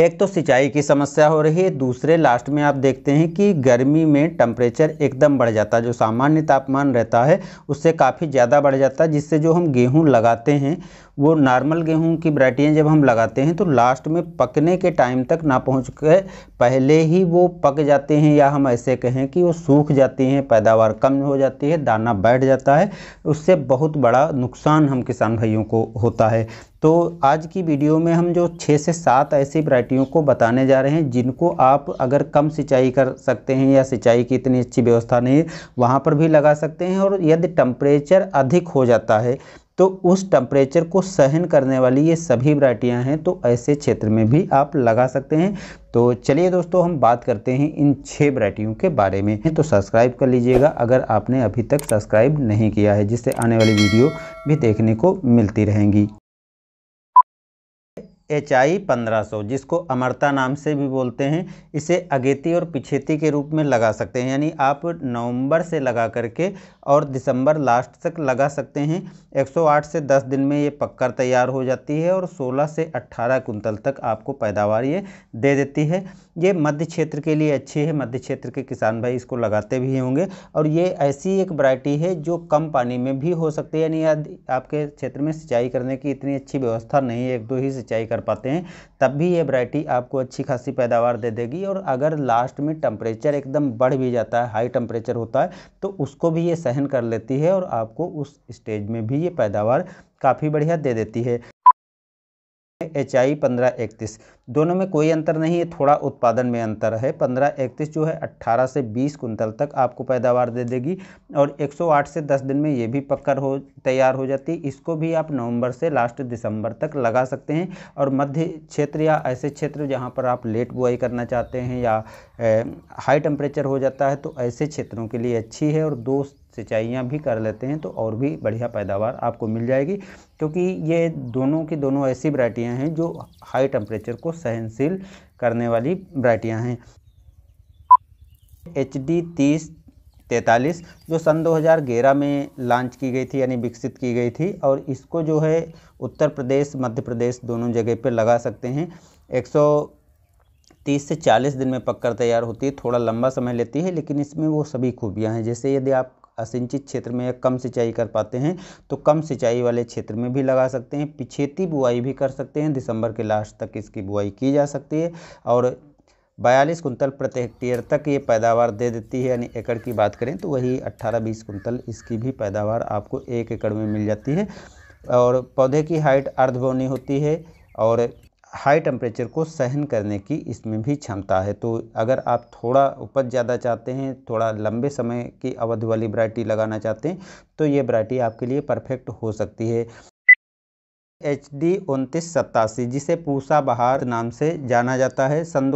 एक तो सिंचाई की समस्या हो रही है दूसरे लास्ट में आप देखते हैं कि गर्मी में टम्परेचर एकदम बढ़ जाता है जो सामान्य तापमान रहता है उससे काफ़ी ज़्यादा बढ़ जाता है जिससे जो हम गेहूँ लगाते हैं वो नॉर्मल गेहूँ की वरायटियाँ जब हम लगाते हैं तो लास्ट में पकने के टाइम तक ना पहुँच पहले ही वो पक जाते हैं या हम ऐसे कहें कि वो सूख जाते हैं पैदावार कम हो जाती है दाना बैठ जाता है उससे बहुत बड़ा नुकसान हम किसान भाइयों को होता है तो आज की वीडियो में हम जो छः से सात ऐसी वरायटियों को बताने जा रहे हैं जिनको आप अगर कम सिंचाई कर सकते हैं या सिंचाई की इतनी अच्छी व्यवस्था नहीं है वहाँ पर भी लगा सकते हैं और यदि टम्परेचर अधिक हो जाता है तो उस टम्परेचर को सहन करने वाली ये सभी वरायटियाँ हैं तो ऐसे क्षेत्र में भी आप लगा सकते हैं तो चलिए दोस्तों हम बात करते हैं इन छः वरायटियों के बारे में तो सब्सक्राइब कर लीजिएगा अगर आपने अभी तक सब्सक्राइब नहीं किया है जिससे आने वाली वीडियो भी देखने को मिलती रहेंगी एच आई पंद्रह जिसको अमरता नाम से भी बोलते हैं इसे अगेती और पिछेती के रूप में लगा सकते हैं यानी आप नवंबर से लगा करके और दिसंबर लास्ट तक लगा सकते हैं 108 से 10 दिन में ये पक्कर तैयार हो जाती है और 16 से 18 कुंतल तक आपको पैदावार ये दे देती है ये मध्य क्षेत्र के लिए अच्छी है मध्य क्षेत्र के किसान भाई इसको लगाते भी होंगे और ये ऐसी एक वरायटी है जो कम पानी में भी हो सकती है यानी आपके क्षेत्र में सिंचाई करने की इतनी अच्छी व्यवस्था नहीं है एक दो ही सिंचाई कर कर पाते हैं तब भी ये वरायटी आपको अच्छी खासी पैदावार दे देगी और अगर लास्ट में टम्परेचर एकदम बढ़ भी जाता है हाई टेम्परेचर होता है तो उसको भी ये सहन कर लेती है और आपको उस स्टेज में भी ये पैदावार काफ़ी बढ़िया दे देती है एच आई पंद्रह इकतीस दोनों में कोई अंतर नहीं है थोड़ा उत्पादन में अंतर है पंद्रह इकतीस जो है अट्ठारह से बीस कुंतल तक आपको पैदावार दे देगी और एक सौ आठ से दस दिन में ये भी पककर हो तैयार हो जाती है इसको भी आप नवंबर से लास्ट दिसंबर तक लगा सकते हैं और मध्य क्षेत्र या ऐसे क्षेत्र जहाँ पर आप लेट बुआई करना चाहते हैं या ए, हाई टेम्परेचर हो जाता है तो ऐसे क्षेत्रों के लिए अच्छी है और दो सिंचाइयाँ भी कर लेते हैं तो और भी बढ़िया पैदावार आपको मिल जाएगी क्योंकि ये दोनों की दोनों ऐसी वरायटियाँ हैं जो हाई टेम्परेचर को सहनशील करने वाली वरायटियाँ हैं एच डी तीस तैंतालीस जो सन 2011 में लॉन्च की गई थी यानी विकसित की गई थी और इसको जो है उत्तर प्रदेश मध्य प्रदेश दोनों जगह पर लगा सकते हैं 130 से 40 दिन में पककर तैयार होती है थोड़ा लंबा समय लेती है लेकिन इसमें वो सभी खूबियां हैं जैसे यदि आप असिंचित क्षेत्र में या कम सिंचाई कर पाते हैं तो कम सिंचाई वाले क्षेत्र में भी लगा सकते हैं पिछेती बुआई भी कर सकते हैं दिसंबर के लास्ट तक इसकी बुआई की जा सकती है और बयालीस कुंतल प्रति हेक्टेयर तक ये पैदावार दे देती है यानी एकड़ की बात करें तो वही अट्ठारह बीस कुंतल इसकी भी पैदावार आपको एक एकड़ में मिल जाती है और पौधे की हाइट अर्धवनी होती है और हाई टेम्परेचर को सहन करने की इसमें भी क्षमता है तो अगर आप थोड़ा उपज ज़्यादा चाहते हैं थोड़ा लंबे समय की अवधि वाली वैरायटी लगाना चाहते हैं तो ये वैरायटी आपके लिए परफेक्ट हो सकती है एच डी उनतीस सत्तासी जिसे पूसा बहार नाम से जाना जाता है सन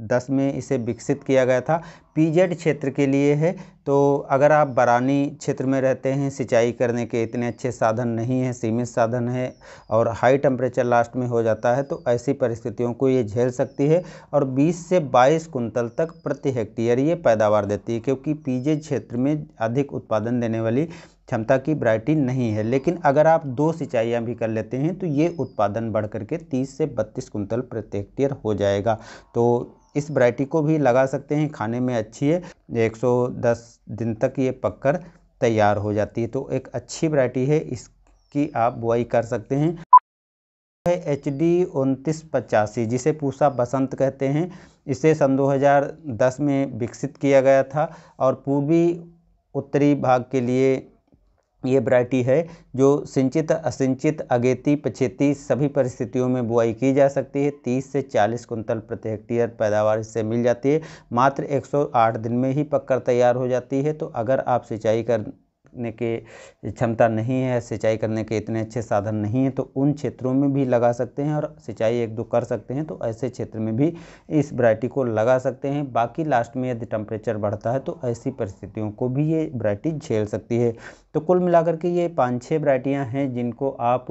दस में इसे विकसित किया गया था पीजेड क्षेत्र के लिए है तो अगर आप बरानी क्षेत्र में रहते हैं सिंचाई करने के इतने अच्छे साधन नहीं हैं सीमित साधन है और हाई टेम्परेचर लास्ट में हो जाता है तो ऐसी परिस्थितियों को ये झेल सकती है और 20 से 22 कुंतल तक प्रति हेक्टेयर ये पैदावार देती है क्योंकि पीजेड क्षेत्र में अधिक उत्पादन देने वाली क्षमता की वरायटी नहीं है लेकिन अगर आप दो सिंचाइयाँ भी कर लेते हैं तो ये उत्पादन बढ़ करके 30 से 32 कुंतल प्रति हेक्टेयर हो जाएगा तो इस वैरायटी को भी लगा सकते हैं खाने में अच्छी है 110 दिन तक ये पककर तैयार हो जाती है तो एक अच्छी वैरायटी है इसकी आप बुआई कर सकते हैं है एच डी उनतीस पचासी जिसे पूसा बसंत कहते हैं इसे सन 2010 में विकसित किया गया था और पूर्वी उत्तरी भाग के लिए ये वरायटी है जो सिंचित असिंचित अगेती पछेती सभी परिस्थितियों में बुआई की जा सकती है 30 से 40 कुंतल प्रति हेक्टेयर पैदावार इससे मिल जाती है मात्र 108 दिन में ही पककर तैयार हो जाती है तो अगर आप सिंचाई कर करने के क्षमता नहीं है सिंचाई करने के इतने अच्छे साधन नहीं हैं तो उन क्षेत्रों में भी लगा सकते हैं और सिंचाई एक दो कर सकते हैं तो ऐसे क्षेत्र में भी इस वरायटी को लगा सकते हैं बाकी लास्ट में यदि टेम्परेचर बढ़ता है तो ऐसी परिस्थितियों को भी ये वरायटी झेल सकती है तो कुल मिलाकर के ये पाँच छः वरायटियाँ हैं जिनको आप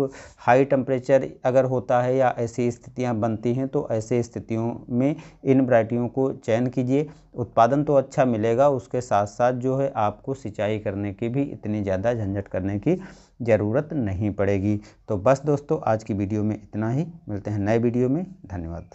हाई टेम्परेचर अगर होता है या ऐसी स्थितियाँ बनती हैं तो ऐसे स्थितियों में इन वरायटियों को चयन कीजिए उत्पादन तो अच्छा मिलेगा उसके साथ साथ जो है आपको सिंचाई करने की भी इतनी ज़्यादा झंझट करने की ज़रूरत नहीं पड़ेगी तो बस दोस्तों आज की वीडियो में इतना ही मिलते हैं नए वीडियो में धन्यवाद